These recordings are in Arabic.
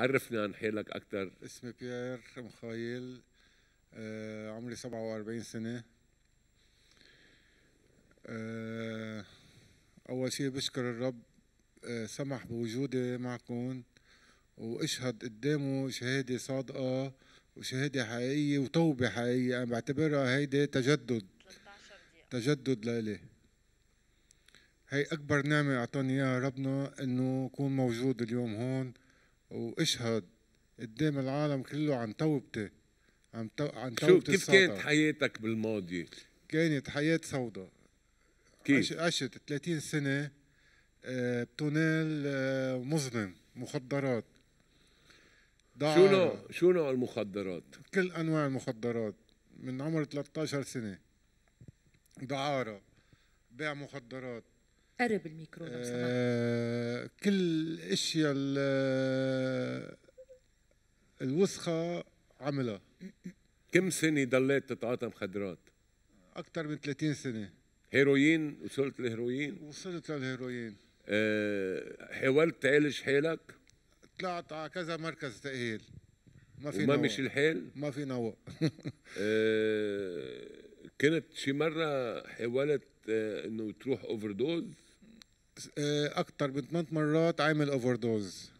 عرفني عن حالك اكثر اسمي بيير مخايل آه، عمري 47 سنه آه، اول شيء بشكر الرب آه، سمح بوجودي معكم واشهد قدامه شهاده صادقه وشهاده حقيقيه وتوبه حقيقيه انا بعتبرها هيدي تجدد تجدد لإلي هي اكبر نعمه اعطاني اياها ربنا انه اكون موجود اليوم هون واشهد قدام العالم كله عن توبتي عن تو... عن توبتي شو كيف كانت حياتك بالماضي؟ كانت حياة سوداء كيف؟ عشت 30 سنة آه، بتونيل آه، مظلم مخدرات شو نوع شو نوع المخدرات؟ كل انواع المخدرات من عمر 13 سنه دعاره بيع مخدرات قرب الميكرو لو سمحت آه كل الاشياء الوسخه عملها كم سنه ضليت تتعاطى مخدرات؟ اكثر من 30 سنه هيروين وصلت للهيروين؟ وصلت للهيروين أه حاولت تعالج حالك؟ طلعت على كذا مركز تأهيل ما في وما مش الحال؟ ما في نوع أه كنت شي مرة حاولت أه انه تروح اوفر دوز؟ آه، اكثر من ثمان مرات عامل اوفر دوز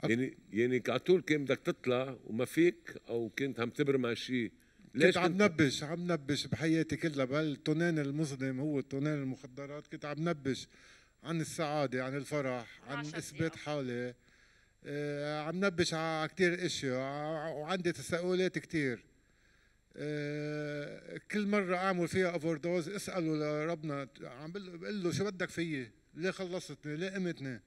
أك... يعني يعني على طول كان بدك تطلع وما فيك او كنت عم تبرم على شيء ليش كنت عم نبش عم نبش بحياتي كلها بهالتونين المظلم هو التونين المخدرات كنت عم نبش عن السعاده عن الفرح عن اثبات حالي آه، عم نبش على كثير اشياء وعندي تساؤلات كثير آه، كل مرة أعمل فيها أوفر دوز أسأله لربنا عم بقول له شو بدك فيي؟ ليه خلصتني؟ ليه قمتني؟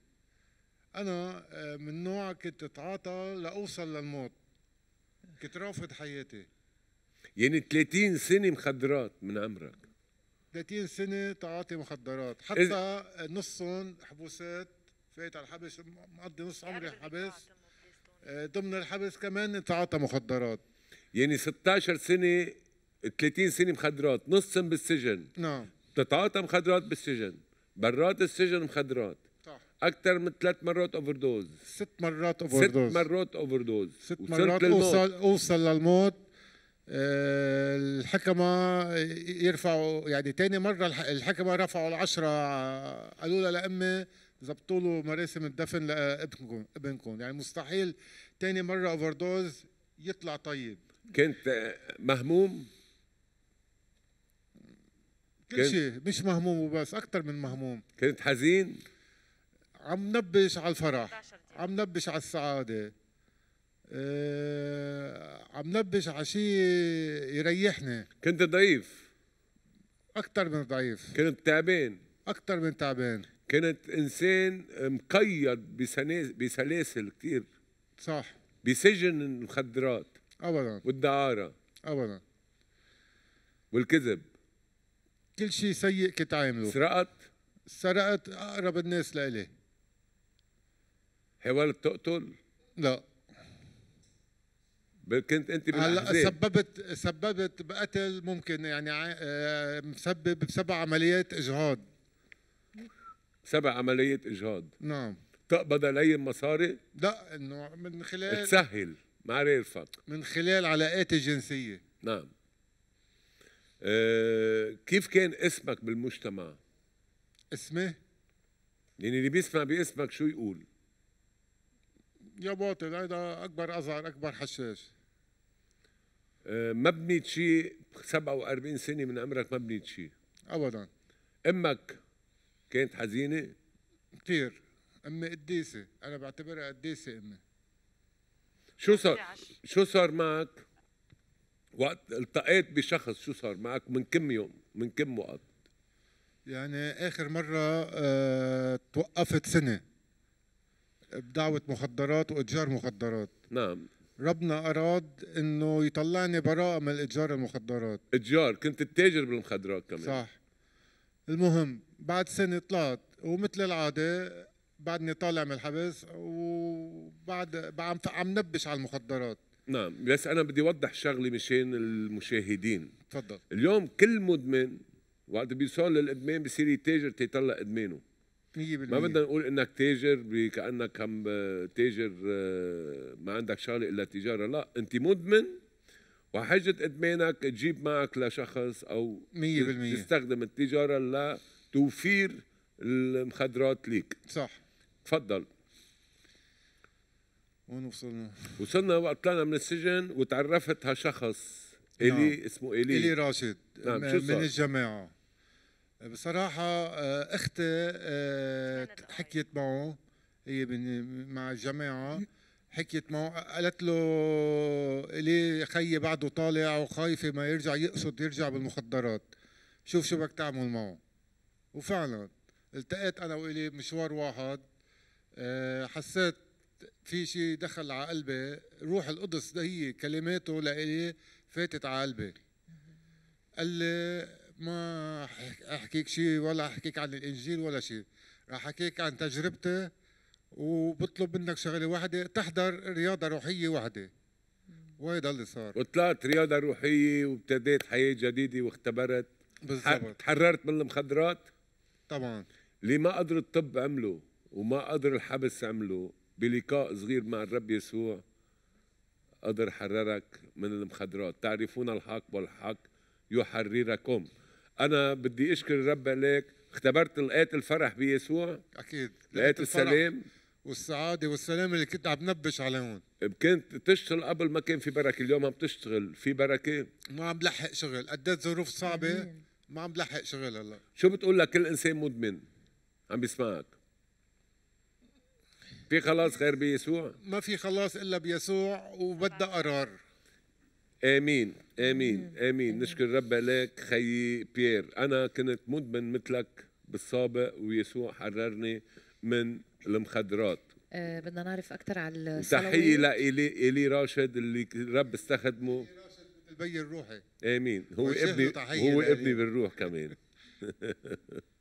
أنا آه، من نوع كنت أتعاطى لأوصل للموت كنت رافض حياتي يعني 30 سنة مخدرات من عمرك 30 سنة تعاطي مخدرات حتى إز... نصهم حبوسات فايت على الحبس مقضي نص عمري حبس آه، ضمن الحبس كمان تعاطى مخدرات يعني 16 سنه 30 سنه مخدرات نص بالسجن نعم بتتعاطى مخدرات بالسجن برات السجن مخدرات صح اكثر من ثلاث مرات اوفر دوز ست مرات اوفر دوز ست مرات اوفر دوز ست مرات اوصل اوصل للموت آه، الحكمة يرفعوا يعني تاني مرة الحكمة رفعوا العشرة قالوا لها لأمي زبطوا له مراسم الدفن لابنكم ابنكم يعني مستحيل تاني مرة اوفر دوز يطلع طيب كنت مهموم كل شيء مش مهموم وبس اكثر من مهموم كنت حزين عم نبش على الفرح عم نبش على السعاده أه عم نبش على شيء يريحني كنت ضعيف اكثر من ضعيف كنت تعبان اكثر من تعبان كنت انسان مقيد بسلاسل كثير صح بسجن المخدرات ابدا والدعاره ابدا والكذب كل شيء سيء كنت عامله سرقت سرقت اقرب الناس لإلي حاولت تقتل؟ لا كنت انت هلا سببت سببت بقتل ممكن يعني آه، مسبب بسبع عمليات اجهاض سبع عمليات اجهاض نعم تقبض علي مصاري؟ لا انه من خلال تسهل معالي رفعت من خلال علاقاتي الجنسية نعم أه كيف كان اسمك بالمجتمع؟ اسمي؟ يعني اللي بيسمع باسمك شو يقول؟ يا باطل هيدا أكبر أزعر أكبر حشاش آه، ما بنيت شيء 47 سنة من عمرك ما بنيت شيء أبدا أمك كانت حزينة؟ كثير أمي قديسة أنا بعتبرها قديسة أمي شو صار شو صار معك وقت التقيت بشخص شو صار معك من كم يوم من كم وقت يعني اخر مره أه توقفت سنه بدعوه مخدرات واتجار مخدرات نعم ربنا اراد انه يطلعني براءه من اتجار المخدرات اتجار كنت تتاجر بالمخدرات كمان صح المهم بعد سنه طلعت ومثل العاده بعدني طالع من الحبس و بعد عم عم نبش على المخدرات نعم بس انا بدي اوضح شغله مشان المشاهدين تفضل اليوم كل مدمن وقت بيوصل للادمان بصير يتاجر تيطلع ادمانه 100% ما بدنا نقول انك تاجر كانك هم آه، تاجر آه، ما عندك شغله الا تجاره لا انت مدمن وحجه ادمانك تجيب معك لشخص او 100% تستخدم التجاره لتوفير المخدرات ليك صح تفضل وين وصلنا؟ وصلنا وقت طلعنا من السجن وتعرفت على شخص نعم. الي نعم. اسمه الي الي راشد نعم. من, من الجماعه بصراحه آه، اختي آه، حكيت معه هي مع الجماعه حكيت معه قالت له الي خيي بعده طالع وخايفه ما يرجع يقصد يرجع بالمخدرات شوف شو بدك تعمل معه وفعلا التقيت انا والي مشوار واحد آه، حسيت في شيء دخل على قلبي روح القدس ده هي كلماته لإلي فاتت على قلبي قال لي ما احكيك شيء ولا احكيك عن الانجيل ولا شيء راح احكيك عن تجربتي وبطلب منك شغله واحده تحضر رياضه روحيه واحده وهيدا اللي صار وطلعت رياضه روحيه وابتديت حياه جديده واختبرت بالضبط تحررت من المخدرات طبعا اللي ما قدر الطب عمله وما قدر الحبس عمله بلقاء صغير مع الرب يسوع قدر حررك من المخدرات تعرفون الحق والحق يحرركم أنا بدي أشكر الرب عليك اختبرت لقيت الفرح بيسوع أكيد لقيت السلام والسعادة والسلام اللي كنت عم نبش على هون كنت تشتغل قبل ما كان في بركة اليوم عم تشتغل في بركة ما عم بلحق شغل قديت ظروف صعبة ما عم بلحق شغل هلا شو بتقول لكل إنسان مدمن عم بيسمعك في خلاص غير بيسوع ما في خلاص الا بيسوع وبدها قرار امين امين امين نشكر الرب لك خيي بيير انا كنت مدمن مثلك بالسابق ويسوع حررني من المخدرات أه بدنا نعرف اكثر على الصلوات تحيه لإلي إلي راشد اللي الرب استخدمه البي الروحي امين هو ابني هو ابني بالروح كمان